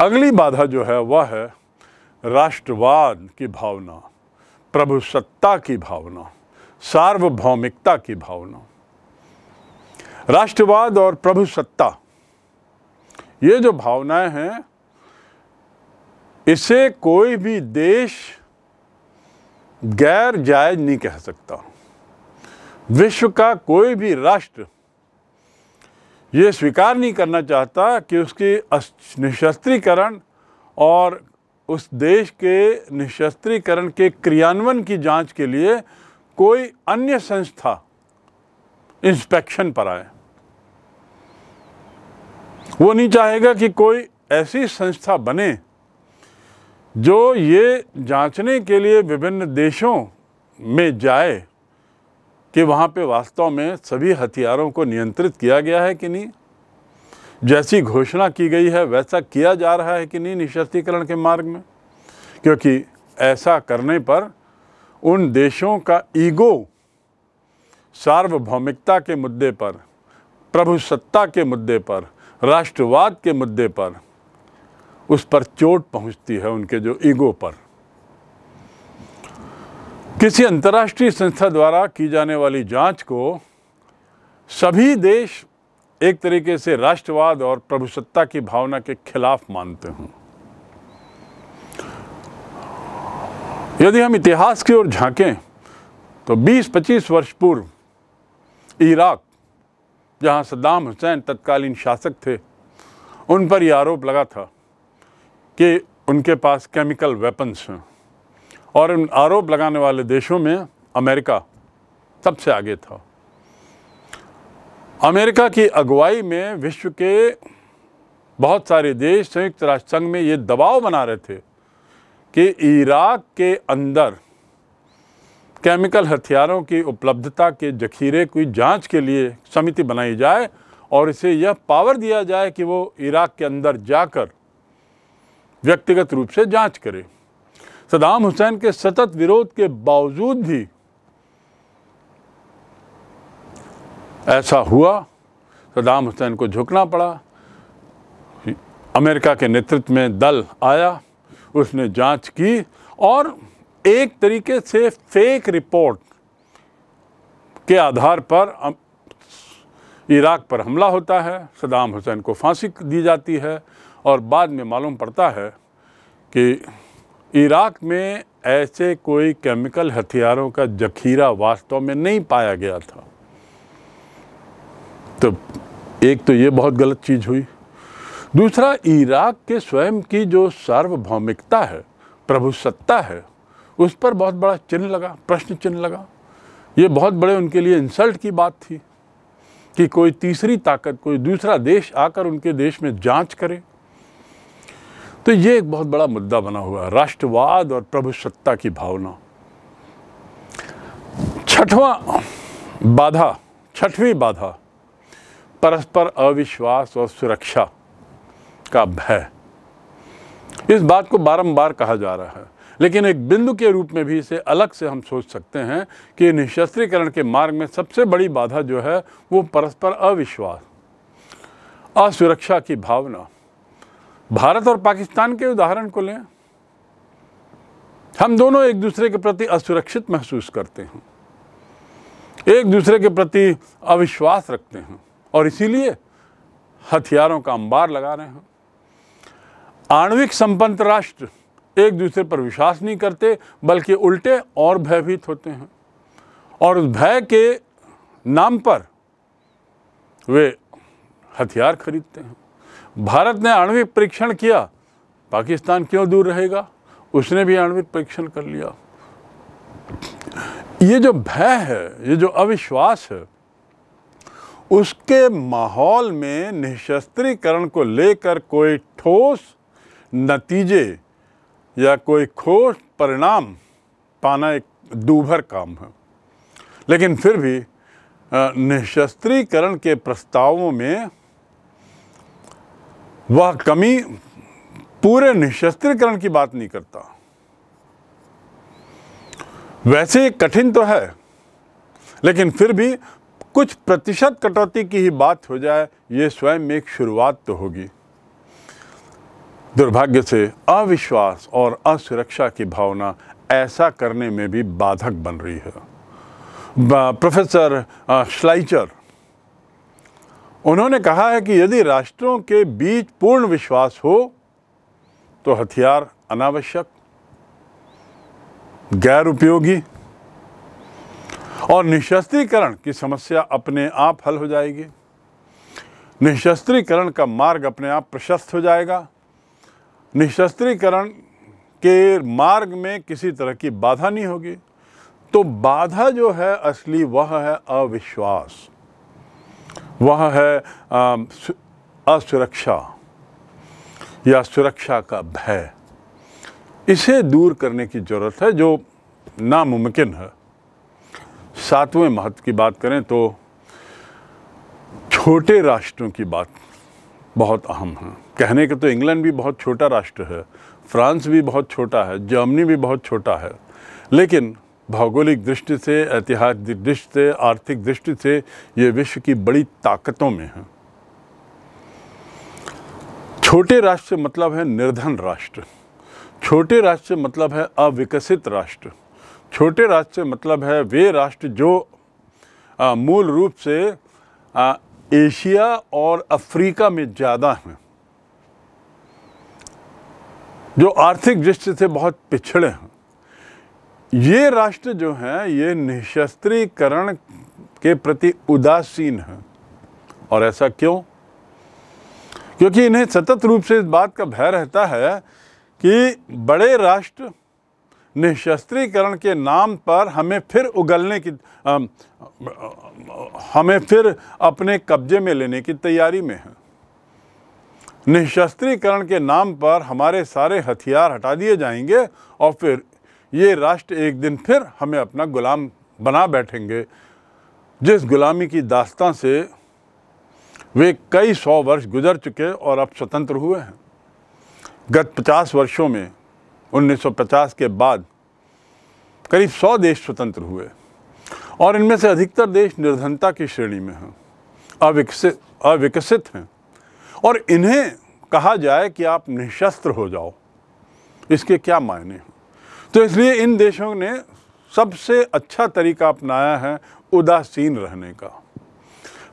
अगली बाधा जो है वह है राष्ट्रवाद की भावना प्रभुसत्ता की भावना सार्वभौमिकता की भावना राष्ट्रवाद और प्रभुसत्ता ये जो भावनाएं हैं इसे कोई भी देश गैर जायज नहीं कह सकता विश्व का कोई भी राष्ट्र ये स्वीकार नहीं करना चाहता कि उसकी निशस्त्रीकरण और उस देश के निशस्त्रीकरण के क्रियान्वयन की जांच के लिए कोई अन्य संस्था इंस्पेक्शन पर आए वो नहीं चाहेगा कि कोई ऐसी संस्था बने जो ये जांचने के लिए विभिन्न देशों में जाए कि वहाँ पे वास्तव में सभी हथियारों को नियंत्रित किया गया है कि नहीं जैसी घोषणा की गई है वैसा किया जा रहा है कि नहीं निशस्त्रीकरण के मार्ग में क्योंकि ऐसा करने पर उन देशों का ईगो सार्वभौमिकता के मुद्दे पर प्रभुसत्ता के मुद्दे पर राष्ट्रवाद के मुद्दे पर उस पर चोट पहुंचती है उनके जो ईगो पर किसी अंतर्राष्ट्रीय संस्था द्वारा की जाने वाली जांच को सभी देश एक तरीके से राष्ट्रवाद और प्रभुसत्ता की भावना के खिलाफ मानते हैं यदि हम इतिहास की ओर झांकें तो 20-25 वर्ष पूर्व इराक जहां सद्दाम हुसैन तत्कालीन शासक थे उन पर यह आरोप लगा था कि उनके पास केमिकल वेपन्स हैं और इन आरोप लगाने वाले देशों में अमेरिका सबसे आगे था अमेरिका की अगुवाई में विश्व के बहुत सारे देश संयुक्त राष्ट्र संघ में ये दबाव बना रहे थे कि इराक के अंदर केमिकल हथियारों की उपलब्धता के जखीरे की जांच के लिए समिति बनाई जाए और इसे यह पावर दिया जाए कि वो इराक के अंदर जाकर व्यक्तिगत रूप से जांच करे सदाम हुसैन के सतत विरोध के बावजूद भी ऐसा हुआ सदाम हुसैन को झुकना पड़ा अमेरिका के नेतृत्व में दल आया उसने जांच की और एक तरीके से फेक रिपोर्ट के आधार पर इराक पर हमला होता है सदाम हुसैन को फांसी दी जाती है और बाद में मालूम पड़ता है कि इराक में ऐसे कोई केमिकल हथियारों का जखीरा वास्तव में नहीं पाया गया था तो एक तो ये बहुत गलत चीज़ हुई दूसरा इराक के स्वयं की जो सार्वभौमिकता है प्रभुसत्ता है उस पर बहुत बड़ा चिन्ह लगा प्रश्न चिन्ह लगा ये बहुत बड़े उनके लिए इंसल्ट की बात थी कि कोई तीसरी ताकत कोई दूसरा देश आकर उनके देश में जांच करे तो ये एक बहुत बड़ा मुद्दा बना हुआ है राष्ट्रवाद और प्रभुसत्ता की भावना छठवा बाधा छठवीं बाधा परस्पर अविश्वास और सुरक्षा का भय इस बात को बारंबार कहा जा रहा है लेकिन एक बिंदु के रूप में भी इसे अलग से हम सोच सकते हैं कि निशस्त्रीकरण के मार्ग में सबसे बड़ी बाधा जो है वो परस्पर अविश्वास असुरक्षा की भावना भारत और पाकिस्तान के उदाहरण को लें हम दोनों एक दूसरे के प्रति असुरक्षित महसूस करते हैं एक दूसरे के प्रति अविश्वास रखते हैं और इसीलिए हथियारों का अंबार लगा रहे हैं आणविक संपन्न राष्ट्र एक दूसरे पर विश्वास नहीं करते बल्कि उल्टे और भयभीत होते हैं और उस भय के नाम पर वे हथियार खरीदते हैं भारत ने आणविक परीक्षण किया पाकिस्तान क्यों दूर रहेगा उसने भी आणविक परीक्षण कर लिया ये जो भय है ये जो अविश्वास है उसके माहौल में निःशस्त्रीकरण को लेकर कोई ठोस नतीजे या कोई ठोस परिणाम पाना एक दूभर काम है लेकिन फिर भी निशस्त्रीकरण के प्रस्तावों में वह कमी पूरे निशस्त्रीकरण की बात नहीं करता वैसे कठिन तो है लेकिन फिर भी कुछ प्रतिशत कटौती की ही बात हो जाए ये स्वयं एक शुरुआत तो होगी दुर्भाग्य से अविश्वास और असुरक्षा की भावना ऐसा करने में भी बाधक बन रही है प्रोफेसर श्लाइचर उन्होंने कहा है कि यदि राष्ट्रों के बीच पूर्ण विश्वास हो तो हथियार अनावश्यक गैर उपयोगी और निशस्त्रीकरण की समस्या अपने आप हल हो जाएगी निशस्त्रीकरण का मार्ग अपने आप प्रशस्त हो जाएगा निशस्त्रीकरण के मार्ग में किसी तरह की बाधा नहीं होगी तो बाधा जो है असली वह है अविश्वास वह है असुरक्षा या सुरक्षा का भय इसे दूर करने की ज़रूरत है जो नामुमकिन है सातवें महत्व की बात करें तो छोटे राष्ट्रों की बात बहुत अहम है कहने के तो इंग्लैंड भी बहुत छोटा राष्ट्र है फ्रांस भी बहुत छोटा है जर्मनी भी बहुत छोटा है लेकिन भौगोलिक दृष्टि से ऐतिहासिक दृष्टि से आर्थिक दृष्टि से ये विश्व की बड़ी ताकतों में है छोटे राष्ट्र से मतलब है निर्धन राष्ट्र छोटे राष्ट्र से मतलब है अविकसित राष्ट्र छोटे राष्ट्र से मतलब है वे राष्ट्र जो आ, मूल रूप से आ, एशिया और अफ्रीका में ज़्यादा हैं जो आर्थिक दृष्टि से बहुत पिछड़े हैं ये राष्ट्र जो हैं ये निशस्त्रीकरण के प्रति उदासीन हैं और ऐसा क्यों क्योंकि इन्हें सतत रूप से इस बात का भय रहता है कि बड़े राष्ट्र निशस्त्रीकरण के नाम पर हमें फिर उगलने की आ, हमें फिर अपने कब्जे में लेने की तैयारी में है निशस्त्रीकरण के नाम पर हमारे सारे हथियार हटा दिए जाएंगे और फिर ये राष्ट्र एक दिन फिर हमें अपना गुलाम बना बैठेंगे जिस गुलामी की दास्तां से वे कई सौ वर्ष गुजर चुके और अब स्वतंत्र हुए हैं गत 50 वर्षों में 1950 के बाद करीब 100 देश स्वतंत्र हुए और इनमें से अधिकतर देश निर्धनता की श्रेणी में हैं अविकसित अविकसित हैं और इन्हें कहा जाए कि आप निशस्त्र हो जाओ इसके क्या मायने हैं तो इसलिए इन देशों ने सबसे अच्छा तरीका अपनाया है उदासीन रहने का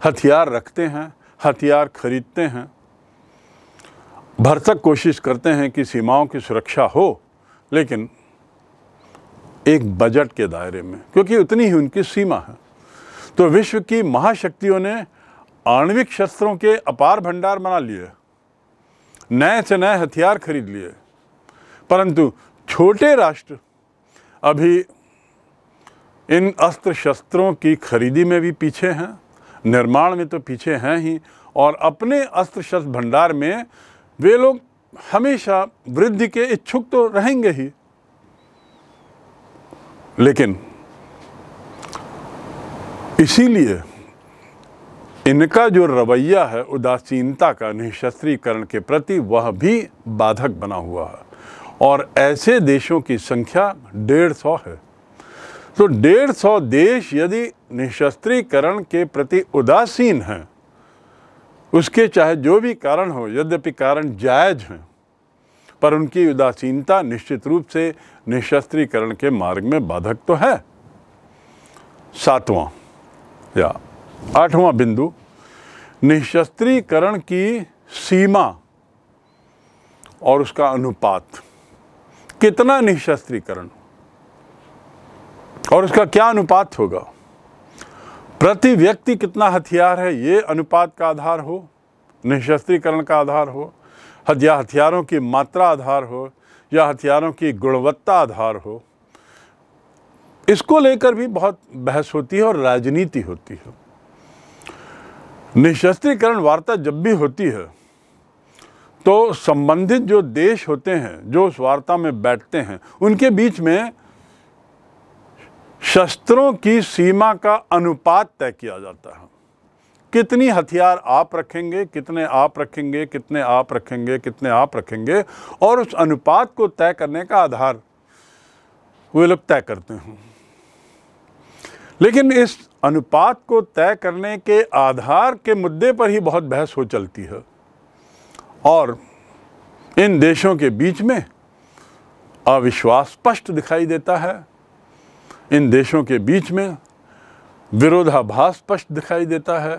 हथियार रखते हैं हथियार खरीदते हैं भरसक कोशिश करते हैं कि सीमाओं की सुरक्षा हो लेकिन एक बजट के दायरे में क्योंकि उतनी ही उनकी सीमा है तो विश्व की महाशक्तियों ने आणविक शस्त्रों के अपार भंडार बना लिए नए से नए हथियार खरीद लिए परंतु छोटे राष्ट्र अभी इन अस्त्र शस्त्रों की खरीदी में भी पीछे हैं निर्माण में तो पीछे हैं ही और अपने अस्त्र शस्त्र भंडार में वे लोग हमेशा वृद्धि के इच्छुक तो रहेंगे ही लेकिन इसीलिए इनका जो रवैया है उदासीनता का निःशस्त्रीकरण के प्रति वह भी बाधक बना हुआ है और ऐसे देशों की संख्या डेढ़ सौ है तो डेढ़ सौ देश यदि निशस्त्रीकरण के प्रति उदासीन हैं उसके चाहे जो भी कारण हो यद्यपि कारण जायज हैं पर उनकी उदासीनता निश्चित रूप से निशस्त्रीकरण के मार्ग में बाधक तो है सातवां या आठवां बिंदु निशस्त्रीकरण की सीमा और उसका अनुपात कितना निःशस्त्रीकरण और उसका क्या अनुपात होगा प्रति व्यक्ति कितना हथियार है ये अनुपात का आधार हो निःशस्त्रीकरण का आधार हो या हथियारों की मात्रा आधार हो या हथियारों की गुणवत्ता आधार हो इसको लेकर भी बहुत बहस होती है और राजनीति होती है निःशस्त्रीकरण वार्ता जब भी होती है तो संबंधित जो देश होते हैं जो उस वार्ता में बैठते हैं उनके बीच में शस्त्रों की सीमा का अनुपात तय किया जाता है कितनी हथियार आप रखेंगे कितने आप रखेंगे कितने आप रखेंगे कितने आप रखेंगे और उस अनुपात को तय करने का आधार वे लोग तय करते हैं लेकिन इस अनुपात को तय करने के आधार के मुद्दे पर ही बहुत बहस हो चलती है और इन देशों के बीच में अविश्वास स्पष्ट दिखाई देता है इन देशों के बीच में विरोधाभास स्पष्ट दिखाई देता है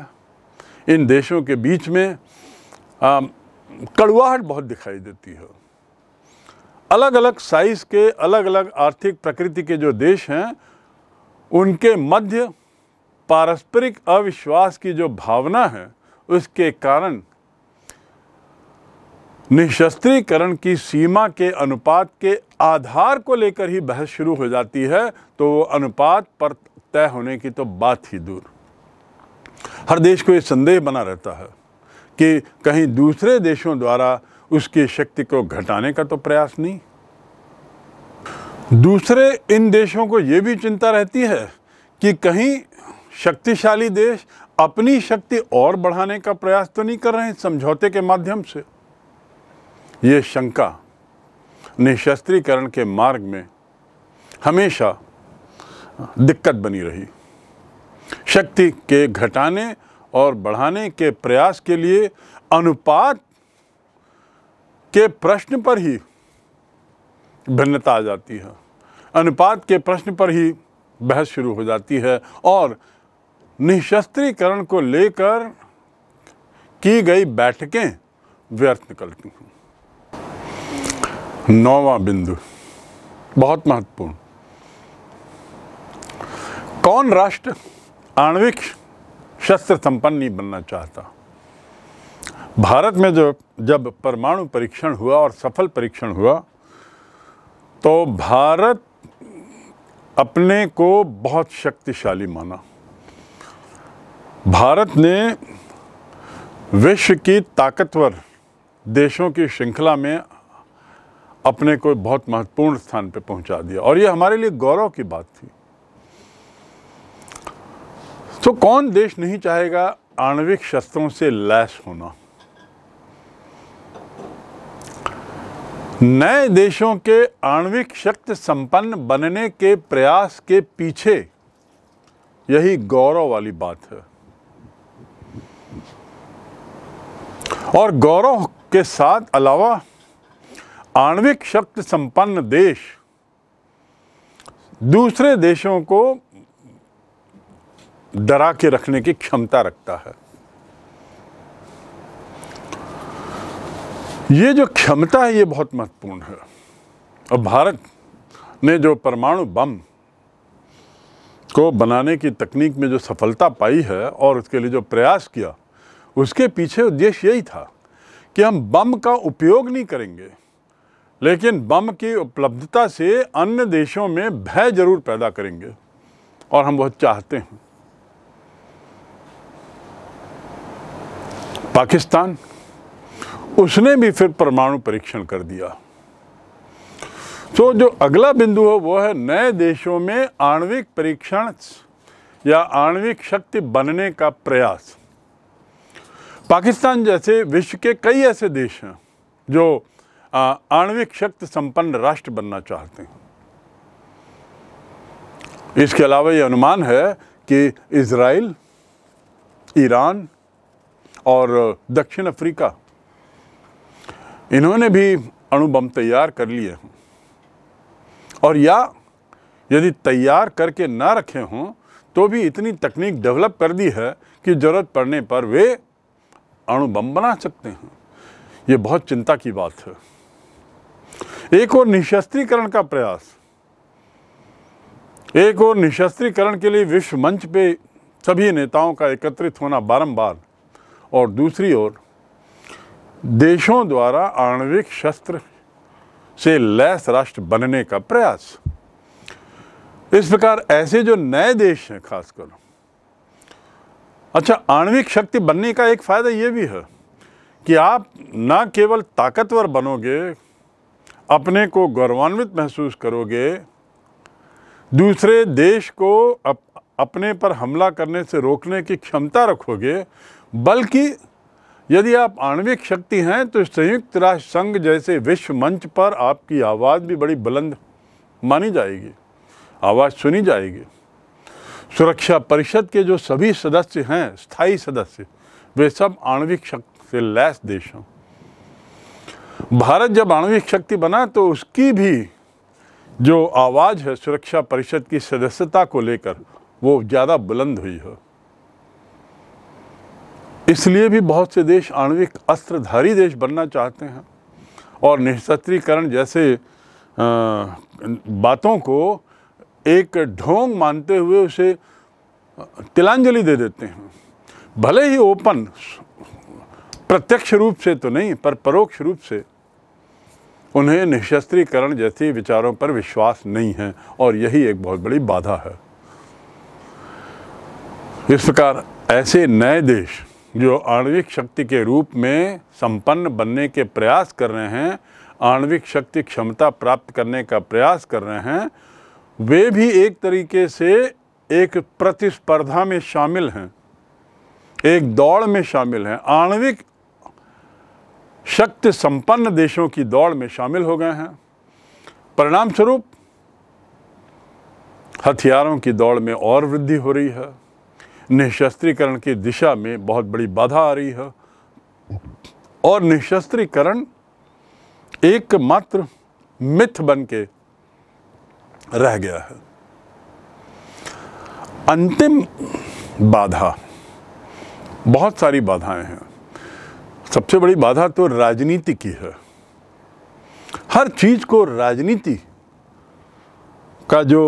इन देशों के बीच में कड़वाहट बहुत दिखाई देती है अलग अलग साइज़ के अलग अलग आर्थिक प्रकृति के जो देश हैं उनके मध्य पारस्परिक अविश्वास की जो भावना है उसके कारण निशस्त्रीकरण की सीमा के अनुपात के आधार को लेकर ही बहस शुरू हो जाती है तो वो अनुपात पर तय होने की तो बात ही दूर हर देश को ये संदेह बना रहता है कि कहीं दूसरे देशों द्वारा उसकी शक्ति को घटाने का तो प्रयास नहीं दूसरे इन देशों को ये भी चिंता रहती है कि कहीं शक्तिशाली देश अपनी शक्ति और बढ़ाने का प्रयास तो नहीं कर रहे हैं समझौते के माध्यम से ये शंका निशस्त्रीकरण के मार्ग में हमेशा दिक्कत बनी रही शक्ति के घटाने और बढ़ाने के प्रयास के लिए अनुपात के प्रश्न पर ही भिन्नता आ जाती है अनुपात के प्रश्न पर ही बहस शुरू हो जाती है और निशस्त्रीकरण को लेकर की गई बैठकें व्यर्थ निकलती हैं नौवा बिंदु बहुत महत्वपूर्ण कौन राष्ट्र आणविक शस्त्र संपन्न नहीं बनना चाहता भारत में जो जब परमाणु परीक्षण हुआ और सफल परीक्षण हुआ तो भारत अपने को बहुत शक्तिशाली माना भारत ने विश्व की ताकतवर देशों की श्रृंखला में अपने को बहुत महत्वपूर्ण स्थान पर पहुंचा दिया और ये हमारे लिए गौरव की बात थी तो कौन देश नहीं चाहेगा आणविक शस्त्रों से लैस होना नए देशों के आणविक शक्ति संपन्न बनने के प्रयास के पीछे यही गौरव वाली बात है और गौरव के साथ अलावा आणविक शक्ति संपन्न देश दूसरे देशों को डरा के रखने की क्षमता रखता है ये जो क्षमता है ये बहुत महत्वपूर्ण है और भारत ने जो परमाणु बम को बनाने की तकनीक में जो सफलता पाई है और उसके लिए जो प्रयास किया उसके पीछे उद्देश्य यही था कि हम बम का उपयोग नहीं करेंगे लेकिन बम की उपलब्धता से अन्य देशों में भय जरूर पैदा करेंगे और हम बहुत चाहते हैं पाकिस्तान उसने भी फिर परमाणु परीक्षण कर दिया तो जो अगला बिंदु है वो है नए देशों में आणविक परीक्षण या आणविक शक्ति बनने का प्रयास पाकिस्तान जैसे विश्व के कई ऐसे देश हैं जो आणविक शक्ति संपन्न राष्ट्र बनना चाहते हैं इसके अलावा ये अनुमान है कि इसराइल ईरान और दक्षिण अफ्रीका इन्होंने भी अणुबम तैयार कर लिए हों और या यदि तैयार करके ना रखे हों तो भी इतनी तकनीक डेवलप कर दी है कि ज़रूरत पड़ने पर वे अणुबम बना सकते हैं ये बहुत चिंता की बात है एक और निशस्त्रीकरण का प्रयास एक और निशस्त्रीकरण के लिए विश्व मंच पे सभी नेताओं का एकत्रित होना बारंबार और दूसरी ओर देशों द्वारा आणविक शस्त्र से लैस राष्ट्र बनने का प्रयास इस प्रकार ऐसे जो नए देश हैं खासकर अच्छा आणविक शक्ति बनने का एक फ़ायदा यह भी है कि आप ना केवल ताकतवर बनोगे अपने को गौरवान्वित महसूस करोगे दूसरे देश को अप, अपने पर हमला करने से रोकने की क्षमता रखोगे बल्कि यदि आप आणविक शक्ति हैं तो संयुक्त राष्ट्र संघ जैसे विश्व मंच पर आपकी आवाज़ भी बड़ी बुलंद मानी जाएगी आवाज़ सुनी जाएगी सुरक्षा परिषद के जो सभी सदस्य हैं स्थायी सदस्य वे सब आणविक शक्ति से लैस देश हों भारत जब आणविक शक्ति बना तो उसकी भी जो आवाज़ है सुरक्षा परिषद की सदस्यता को लेकर वो ज़्यादा बुलंद हुई है इसलिए भी बहुत से देश आणविक अस्त्रधारी देश बनना चाहते हैं और निःशस्त्रीकरण जैसे आ, बातों को एक ढोंग मानते हुए उसे तिलांजलि दे देते हैं भले ही ओपन प्रत्यक्ष रूप से तो नहीं पर परोक्ष रूप से उन्हें निशस्त्रीकरण जैसे विचारों पर विश्वास नहीं है और यही एक बहुत बड़ी बाधा है इस प्रकार ऐसे नए देश जो आणविक शक्ति के रूप में संपन्न बनने के प्रयास कर रहे हैं आणविक शक्ति क्षमता प्राप्त करने का प्रयास कर रहे हैं वे भी एक तरीके से एक प्रतिस्पर्धा में शामिल हैं एक दौड़ में शामिल हैं आणविक शक्ति संपन्न देशों की दौड़ में शामिल हो गए हैं परिणाम स्वरूप हथियारों की दौड़ में और वृद्धि हो रही है निशस्त्रीकरण की दिशा में बहुत बड़ी बाधा आ रही है और निशस्त्रीकरण एकमात्र मिथ बन के रह गया है अंतिम बाधा बहुत सारी बाधाएं हैं सबसे बड़ी बाधा तो राजनीति की है हर चीज़ को राजनीति का जो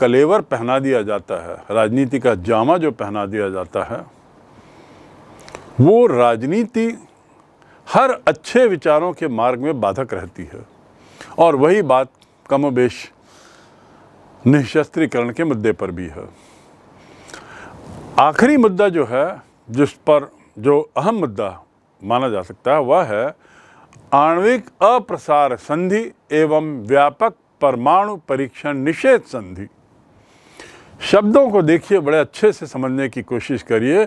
कलेवर पहना दिया जाता है राजनीति का जामा जो पहना दिया जाता है वो राजनीति हर अच्छे विचारों के मार्ग में बाधक रहती है और वही बात कमोबेश निशस्त्रीकरण के मुद्दे पर भी है आखिरी मुद्दा जो है जिस पर जो अहम मुद्दा माना जा सकता है वह है आणविक अप्रसार संधि एवं व्यापक परमाणु परीक्षण निषेध संधि शब्दों को देखिए बड़े अच्छे से समझने की कोशिश करिए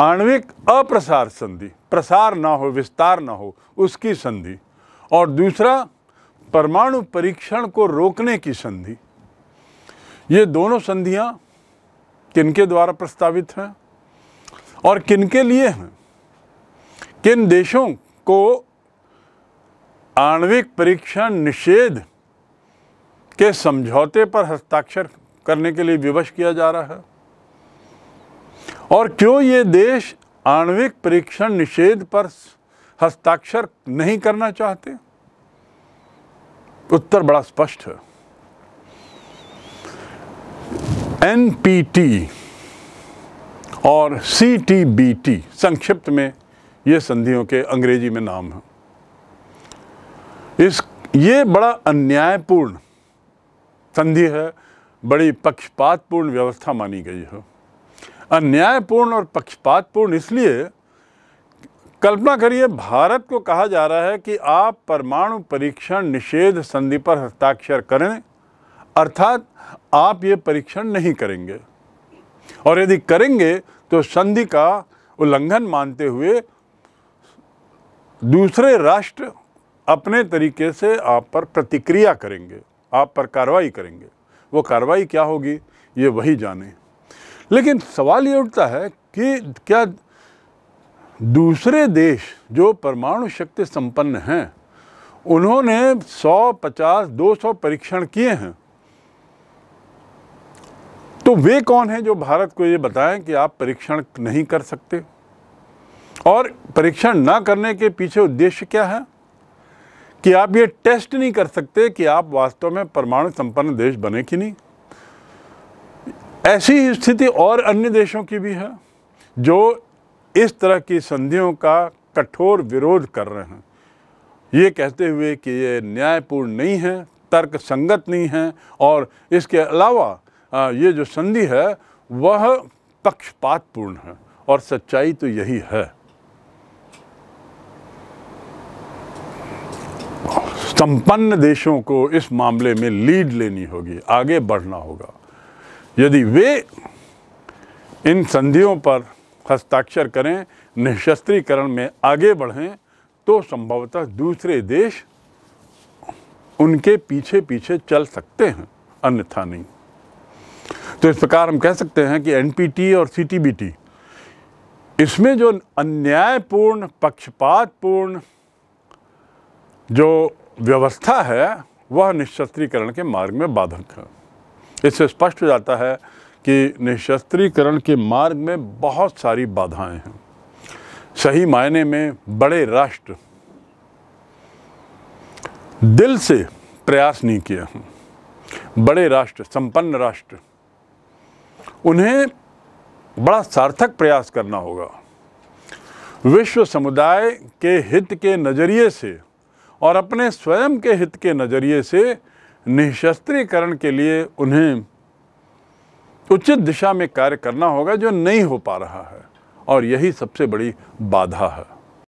आणविक अप्रसार संधि प्रसार ना हो विस्तार ना हो उसकी संधि और दूसरा परमाणु परीक्षण को रोकने की संधि ये दोनों संधियां किनके द्वारा प्रस्तावित हैं और किनके लिए हैं किन देशों को आणविक परीक्षण निषेध के समझौते पर हस्ताक्षर करने के लिए विवश किया जा रहा है और क्यों ये देश आणविक परीक्षण निषेध पर हस्ताक्षर नहीं करना चाहते उत्तर बड़ा स्पष्ट है एनपीटी और सीटीबीटी संक्षिप्त में ये संधियों के अंग्रेजी में नाम है इस ये बड़ा अन्यायपूर्ण संधि है बड़ी पक्षपातपूर्ण व्यवस्था मानी गई है अन्यायपूर्ण और पक्षपातपूर्ण इसलिए कल्पना करिए भारत को कहा जा रहा है कि आप परमाणु परीक्षण निषेध संधि पर हस्ताक्षर करें अर्थात आप ये परीक्षण नहीं करेंगे और यदि करेंगे तो संधि का उल्लंघन मानते हुए दूसरे राष्ट्र अपने तरीके से आप पर प्रतिक्रिया करेंगे आप पर कार्रवाई करेंगे वो कार्रवाई क्या होगी ये वही जाने लेकिन सवाल ये उठता है कि क्या दूसरे देश जो परमाणु शक्ति संपन्न हैं उन्होंने 100, 50, 200 परीक्षण किए हैं तो वे कौन हैं जो भारत को ये बताएं कि आप परीक्षण नहीं कर सकते और परीक्षण ना करने के पीछे उद्देश्य क्या है कि आप ये टेस्ट नहीं कर सकते कि आप वास्तव में परमाणु संपन्न देश बने कि नहीं ऐसी स्थिति और अन्य देशों की भी है जो इस तरह की संधियों का कठोर विरोध कर रहे हैं ये कहते हुए कि ये न्यायपूर्ण नहीं है तर्क संगत नहीं है और इसके अलावा ये जो संधि है वह पक्षपातपूर्ण है और सच्चाई तो यही है संपन्न देशों को इस मामले में लीड लेनी होगी आगे बढ़ना होगा यदि वे इन संधियों पर हस्ताक्षर करें निशस्त्रीकरण में आगे बढ़ें तो संभवतः दूसरे देश उनके पीछे पीछे चल सकते हैं अन्यथा नहीं तो इस प्रकार हम कह सकते हैं कि एनपीटी और सीटीबीटी इसमें जो अन्यायपूर्ण पक्षपातपूर्ण जो व्यवस्था है वह निशस्त्रीकरण के मार्ग में बाधक है इससे स्पष्ट हो जाता है कि निशस्त्रीकरण के मार्ग में बहुत सारी बाधाएं हैं सही मायने में बड़े राष्ट्र दिल से प्रयास नहीं किए हैं बड़े राष्ट्र संपन्न राष्ट्र उन्हें बड़ा सार्थक प्रयास करना होगा विश्व समुदाय के हित के नज़रिए से और अपने स्वयं के हित के नज़रिए से निशस्त्रीकरण के लिए उन्हें उचित दिशा में कार्य करना होगा जो नहीं हो पा रहा है और यही सबसे बड़ी बाधा है